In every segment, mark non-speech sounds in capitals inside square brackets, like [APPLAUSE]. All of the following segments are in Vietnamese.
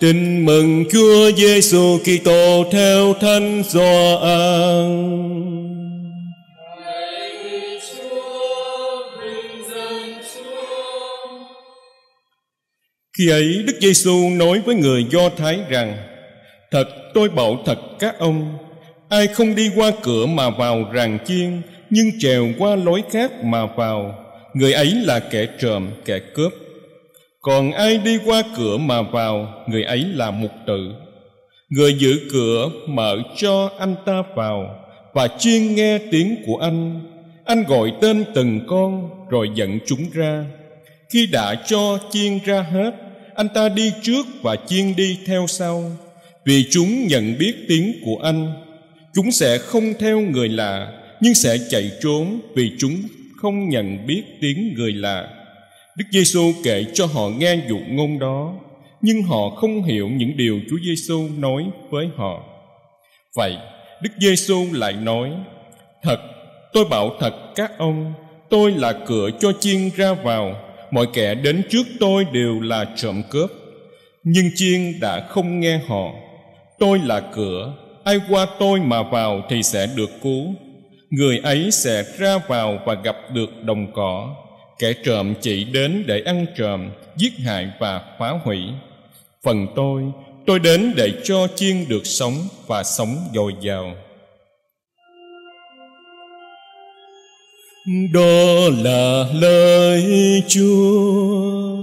Tin mừng Chúa Giêsu Kitô theo Thánh Gioan. Khi ấy Đức Giêsu nói với người Do Thái rằng: Thật tôi bảo thật các ông, ai không đi qua cửa mà vào ràng chiên, nhưng trèo qua lối khác mà vào, người ấy là kẻ trộm, kẻ cướp còn ai đi qua cửa mà vào người ấy là mục tử người giữ cửa mở cho anh ta vào và chuyên nghe tiếng của anh anh gọi tên từng con rồi dẫn chúng ra khi đã cho chiên ra hết anh ta đi trước và chiên đi theo sau vì chúng nhận biết tiếng của anh chúng sẽ không theo người lạ nhưng sẽ chạy trốn vì chúng không nhận biết tiếng người lạ Đức Giêsu kể cho họ nghe dụ ngôn đó, nhưng họ không hiểu những điều Chúa Giêsu nói với họ. Vậy, Đức Giêsu lại nói: "Thật, tôi bảo thật các ông, tôi là cửa cho chiên ra vào, mọi kẻ đến trước tôi đều là trộm cướp, nhưng chiên đã không nghe họ. Tôi là cửa, ai qua tôi mà vào thì sẽ được cứu. Người ấy sẽ ra vào và gặp được đồng cỏ kẻ trộm chỉ đến để ăn trộm giết hại và phá hủy phần tôi tôi đến để cho chiên được sống và sống dồi dào đó là lời chúa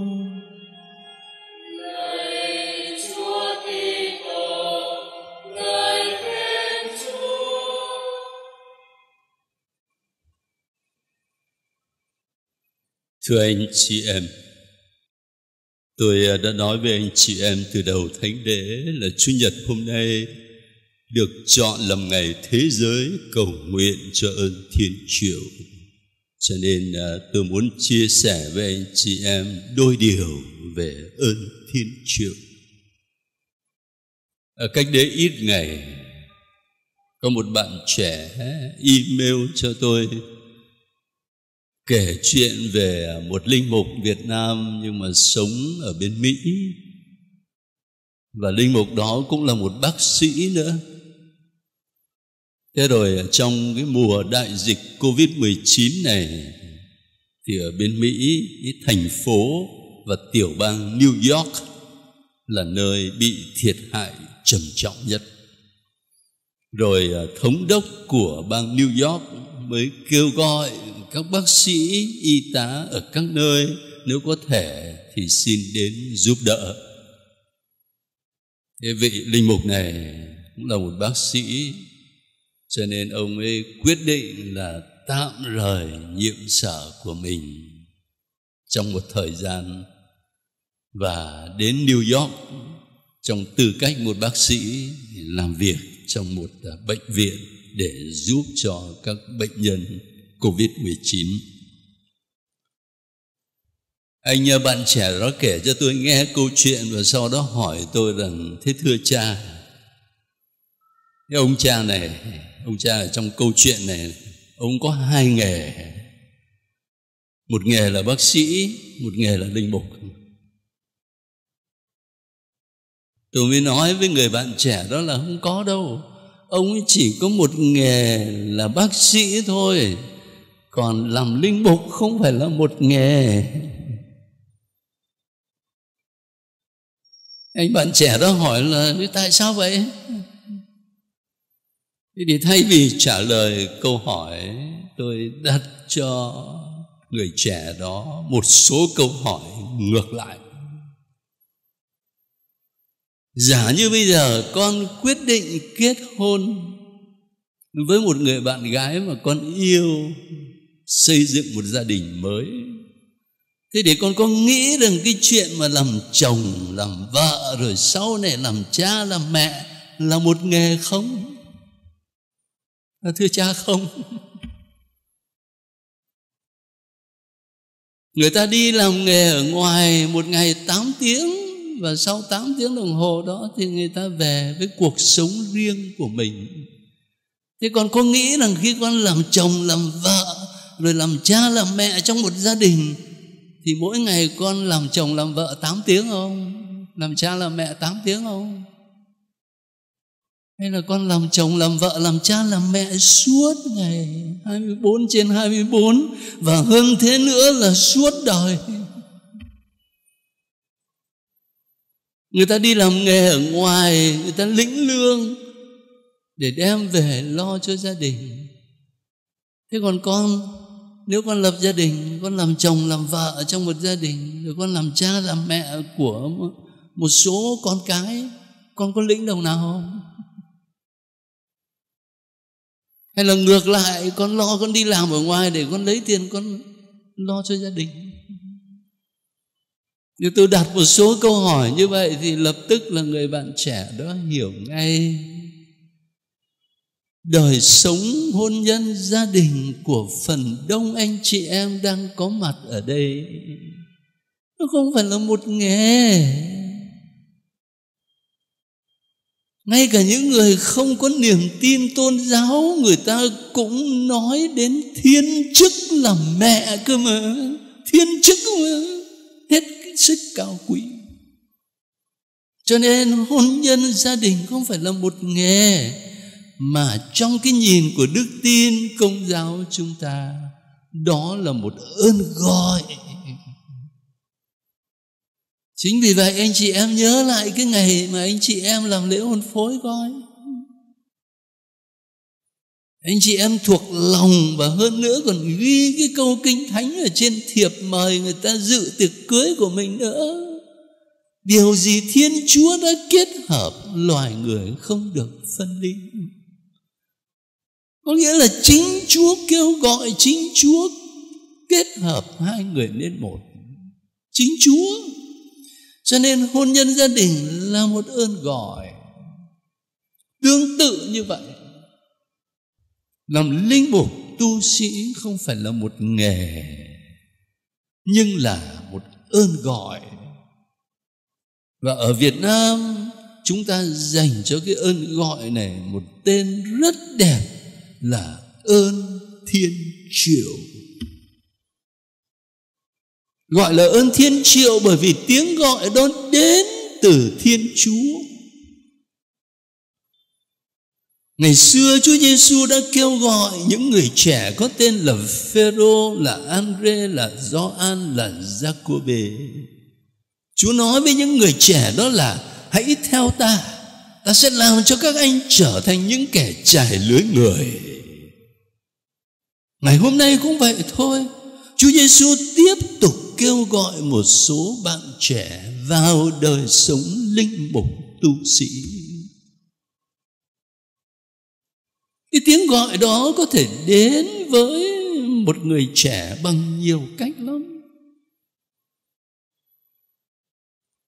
Thưa anh chị em, tôi à, đã nói với anh chị em từ đầu thánh đế là Chủ nhật hôm nay được chọn làm ngày thế giới cầu nguyện cho ơn thiên triệu. Cho nên à, tôi muốn chia sẻ với anh chị em đôi điều về ơn thiên triệu. Ở cách đấy ít ngày, có một bạn trẻ email cho tôi kể chuyện về một linh mục Việt Nam nhưng mà sống ở bên Mỹ và linh mục đó cũng là một bác sĩ nữa thế rồi trong cái mùa đại dịch Covid-19 này thì ở bên Mỹ cái thành phố và tiểu bang New York là nơi bị thiệt hại trầm trọng nhất rồi à, thống đốc của bang New York mới kêu gọi các bác sĩ y tá ở các nơi nếu có thể thì xin đến giúp đỡ thế vị linh mục này cũng là một bác sĩ cho nên ông ấy quyết định là tạm rời nhiệm sở của mình trong một thời gian và đến New York trong tư cách một bác sĩ làm việc trong một à, bệnh viện để giúp cho các bệnh nhân COVID-19. Anh bạn trẻ đó kể cho tôi nghe câu chuyện và sau đó hỏi tôi rằng thế thưa cha, cái ông cha này, ông cha ở trong câu chuyện này, ông có hai nghề. Một nghề là bác sĩ, một nghề là linh mục. Tôi mới nói với người bạn trẻ đó là không có đâu Ông ấy chỉ có một nghề là bác sĩ thôi còn làm linh mục không phải là một nghề anh bạn trẻ đó hỏi là tại sao vậy thì thay vì trả lời câu hỏi tôi đặt cho người trẻ đó một số câu hỏi ngược lại giả như bây giờ con quyết định kết hôn với một người bạn gái mà con yêu xây dựng một gia đình mới thế để con có nghĩ rằng cái chuyện mà làm chồng làm vợ rồi sau này làm cha làm mẹ là một nghề không thưa cha không [LAUGHS] Người ta đi làm nghề ở ngoài một ngày tám tiếng Và sau tám tiếng đồng hồ đó thì người ta về với cuộc sống riêng của mình Thế con có nghĩ rằng khi con làm chồng làm vợ rồi làm cha làm mẹ trong một gia đình thì mỗi ngày con làm chồng làm vợ 8 tiếng không làm cha làm mẹ 8 tiếng không hay là con làm chồng làm vợ làm cha làm mẹ suốt ngày 24 trên 24 và hơn thế nữa là suốt đời người ta đi làm nghề ở ngoài người ta lĩnh lương để đem về lo cho gia đình thế còn con nếu con lập gia đình con làm chồng làm vợ trong một gia đình rồi con làm cha làm mẹ của một số con cái con có lĩnh đồng nào không hay là ngược lại con lo con đi làm ở ngoài để con lấy tiền con lo cho gia đình nếu tôi đặt một số câu hỏi như vậy thì lập tức là người bạn trẻ đó hiểu ngay đời sống hôn nhân gia đình của phần đông anh chị em đang có mặt ở đây nó không phải là một nghề ngay cả những người không có niềm tin tôn giáo người ta cũng nói đến thiên chức là mẹ cơ mà thiên chức mà hết sức cao quý cho nên hôn nhân gia đình không phải là một nghề mà trong cái nhìn của đức tin công giáo chúng ta đó là một ơn gọi chính vì vậy anh chị em nhớ lại cái ngày mà anh chị em làm lễ hôn phối coi anh chị em thuộc lòng và hơn nữa còn ghi cái câu kinh thánh ở trên thiệp mời người ta dự tiệc cưới của mình nữa điều gì thiên chúa đã kết hợp loài người không được phân ly có nghĩa là chính chúa kêu gọi chính chúa kết hợp hai người nên một chính chúa cho nên hôn nhân gia đình là một ơn gọi tương tự như vậy làm linh mục tu sĩ không phải là một nghề nhưng là một ơn gọi và ở việt nam chúng ta dành cho cái ơn gọi này một tên rất đẹp là ơn thiên triệu gọi là ơn thiên triệu bởi vì tiếng gọi đó đến từ thiên chúa ngày xưa chúa giêsu đã kêu gọi những người trẻ có tên là phêrô là andre là gioan là jacobe chúa nói với những người trẻ đó là hãy theo ta ta sẽ làm cho các anh trở thành những kẻ trải lưới người Ngày hôm nay cũng vậy thôi. Chúa Giêsu tiếp tục kêu gọi một số bạn trẻ vào đời sống linh mục tu sĩ. Cái tiếng gọi đó có thể đến với một người trẻ bằng nhiều cách lắm.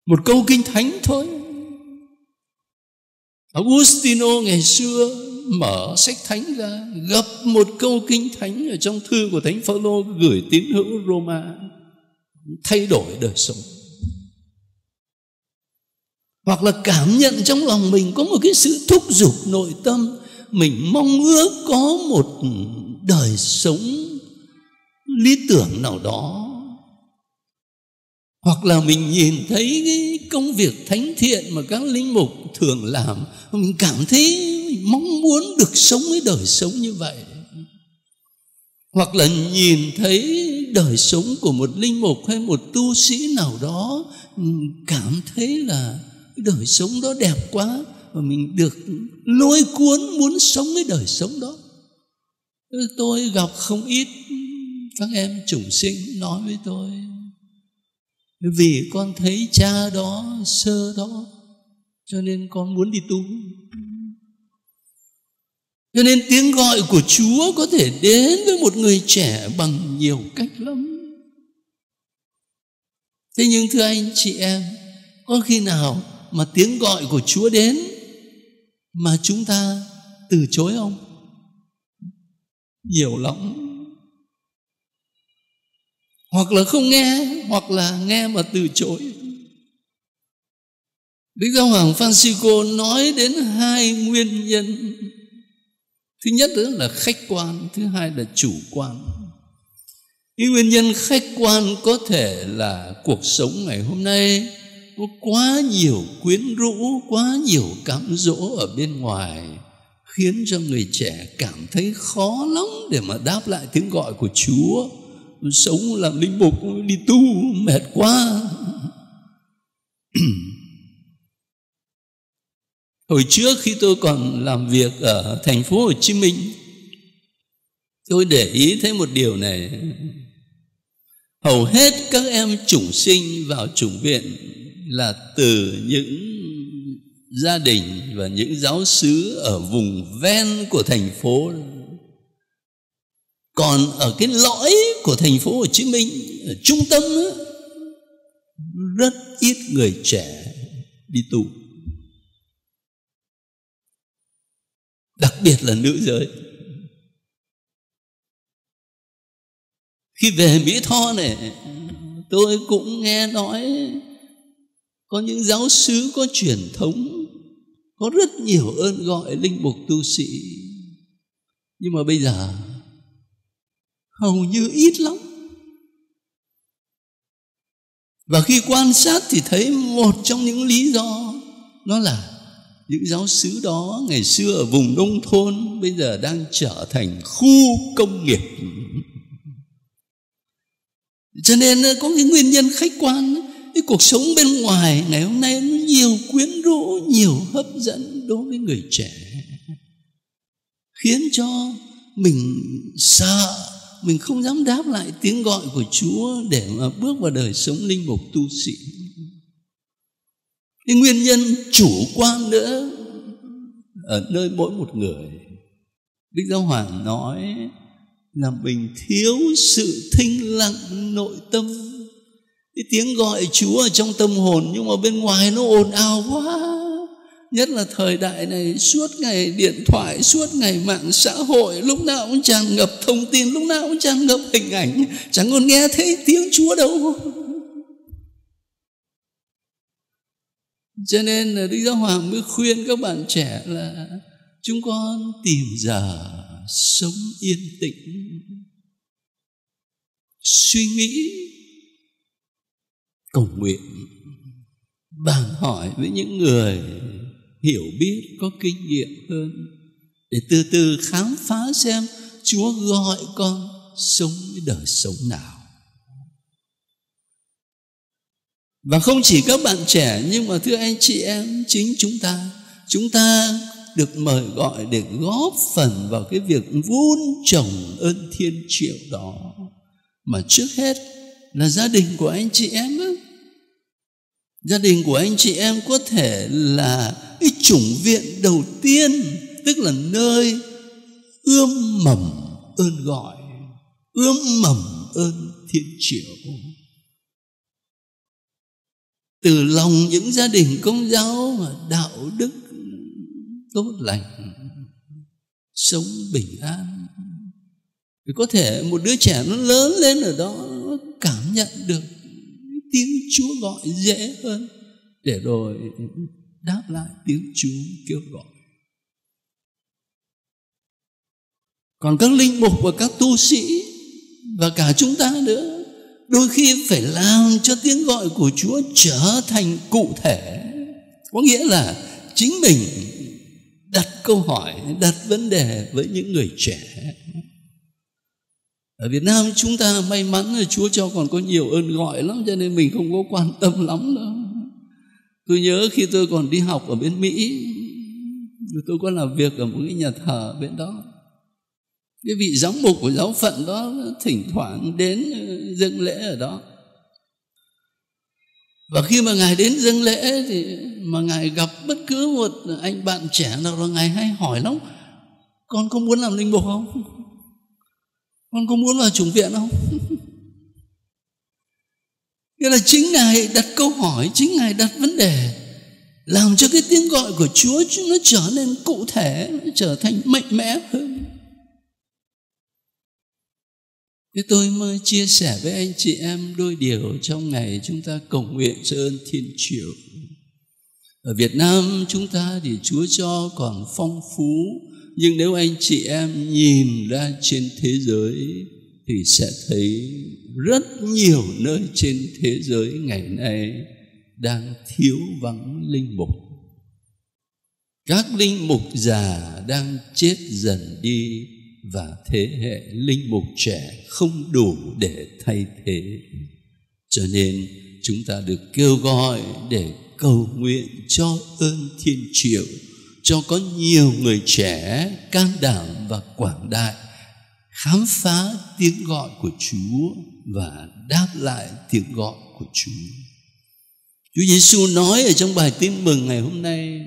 Một câu kinh thánh thôi. Augustino ngày xưa mở sách thánh ra gặp một câu kinh thánh ở trong thư của thánh Phaolô gửi tín hữu Roma thay đổi đời sống hoặc là cảm nhận trong lòng mình có một cái sự thúc giục nội tâm mình mong ước có một đời sống lý tưởng nào đó hoặc là mình nhìn thấy cái công việc thánh thiện mà các linh mục thường làm mình cảm thấy mong muốn được sống với đời sống như vậy hoặc là nhìn thấy đời sống của một linh mục hay một tu sĩ nào đó cảm thấy là đời sống đó đẹp quá và mình được lôi cuốn muốn sống với đời sống đó tôi gặp không ít các em chủng sinh nói với tôi vì con thấy cha đó sơ đó cho nên con muốn đi tu cho nên tiếng gọi của chúa có thể đến với một người trẻ bằng nhiều cách lắm thế nhưng thưa anh chị em có khi nào mà tiếng gọi của chúa đến mà chúng ta từ chối không nhiều lắm hoặc là không nghe hoặc là nghe mà từ chối Đức Giáo Hoàng Francisco nói đến hai nguyên nhân Thứ nhất đó là khách quan Thứ hai là chủ quan Cái nguyên nhân khách quan có thể là cuộc sống ngày hôm nay Có quá nhiều quyến rũ, quá nhiều cám dỗ ở bên ngoài Khiến cho người trẻ cảm thấy khó lắm để mà đáp lại tiếng gọi của Chúa sống làm linh mục đi tu mệt quá [CLEARS THROAT] hồi trước khi tôi còn làm việc ở thành phố hồ chí minh tôi để ý thấy một điều này hầu hết các em chủng sinh vào chủng viện là từ những gia đình và những giáo sứ ở vùng ven của thành phố còn ở cái lõi của thành phố Hồ Chí Minh ở trung tâm đó, rất ít người trẻ đi tu đặc biệt là nữ giới khi về Mỹ Tho này tôi cũng nghe nói có những giáo sứ có truyền thống có rất nhiều ơn gọi linh mục tu sĩ nhưng mà bây giờ hầu như ít lắm và khi quan sát thì thấy một trong những lý do nó là những giáo sứ đó ngày xưa ở vùng nông thôn bây giờ đang trở thành khu công nghiệp cho nên có cái nguyên nhân khách quan cái cuộc sống bên ngoài ngày hôm nay nó nhiều quyến rũ nhiều hấp dẫn đối với người trẻ khiến cho mình sợ mình không dám đáp lại tiếng gọi của Chúa để mà bước vào đời sống linh mục tu sĩ. Cái nguyên nhân chủ quan nữa ở nơi mỗi một người. Đức Giáo Hoàng nói là mình thiếu sự thinh lặng nội tâm. Cái tiếng gọi Chúa ở trong tâm hồn nhưng mà bên ngoài nó ồn ào quá nhất là thời đại này suốt ngày điện thoại suốt ngày mạng xã hội lúc nào cũng tràn ngập thông tin lúc nào cũng tràn ngập hình ảnh chẳng còn nghe thấy tiếng chúa đâu cho nên là đức giáo hoàng mới khuyên các bạn trẻ là chúng con tìm giờ sống yên tĩnh suy nghĩ cầu nguyện bàn hỏi với những người hiểu biết có kinh nghiệm hơn để từ từ khám phá xem chúa gọi con sống cái đời sống nào và không chỉ các bạn trẻ nhưng mà thưa anh chị em chính chúng ta chúng ta được mời gọi để góp phần vào cái việc vun trồng ơn thiên triệu đó mà trước hết là gia đình của anh chị em ấy gia đình của anh chị em có thể là cái chủng viện đầu tiên tức là nơi ươm mầm ơn gọi ươm mầm ơn thiện triệu từ lòng những gia đình công giáo mà đạo đức tốt lành sống bình an thì có thể một đứa trẻ nó lớn lên ở đó nó cảm nhận được tiếng Chúa gọi dễ hơn để rồi đáp lại tiếng Chúa kêu gọi. Còn các linh mục và các tu sĩ và cả chúng ta nữa đôi khi phải làm cho tiếng gọi của Chúa trở thành cụ thể. Có nghĩa là chính mình đặt câu hỏi, đặt vấn đề với những người trẻ ở Việt Nam chúng ta may mắn là Chúa cho còn có nhiều ơn gọi lắm cho nên mình không có quan tâm lắm đâu tôi nhớ khi tôi còn đi học ở bên Mỹ tôi có làm việc ở một cái nhà thờ bên đó cái vị giám mục của giáo phận đó thỉnh thoảng đến ờ, dâng lễ ở đó và khi mà ngài đến dâng lễ thì mà ngài gặp bất cứ một anh bạn trẻ nào là ngài hay hỏi lắm con có muốn làm linh mục không con có muốn vào chủng viện không [LAUGHS] nghĩa là chính ngài đặt câu hỏi chính ngài đặt vấn đề làm cho cái tiếng gọi của chúa nó trở nên cụ thể nó trở thành mạnh mẽ hơn Thế tôi mới chia sẻ với anh chị em đôi điều trong ngày chúng ta cầu nguyện cho ơn thiên triều Ở Việt Nam chúng ta thì Chúa cho còn phong phú nhưng nếu anh chị em nhìn ra trên thế giới thì sẽ thấy rất nhiều nơi trên thế giới ngày nay đang thiếu vắng linh mục các linh mục già đang chết dần đi và thế hệ linh mục trẻ không đủ để thay thế cho nên chúng ta được kêu gọi để cầu nguyện cho ơn thiên triệu cho có nhiều người trẻ can đảm và quảng đại khám phá tiếng gọi của Chúa và đáp lại tiếng gọi của Chúa. Chúa Giêsu nói ở trong bài tin mừng ngày hôm nay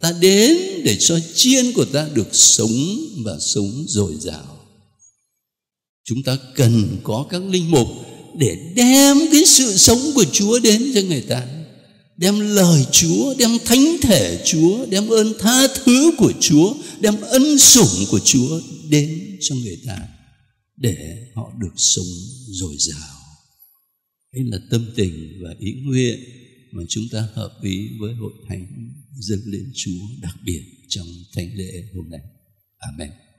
ta đến để cho chiên của ta được sống và sống dồi dào. Chúng ta cần có các linh mục để đem cái sự sống của Chúa đến cho người ta đem lời Chúa, đem thánh thể Chúa, đem ơn tha thứ của Chúa, đem ân sủng của Chúa đến cho người ta để họ được sống dồi dào. Đây là tâm tình và ý nguyện mà chúng ta hợp ý với hội thánh dâng lên Chúa đặc biệt trong thánh lễ hôm nay. Amen.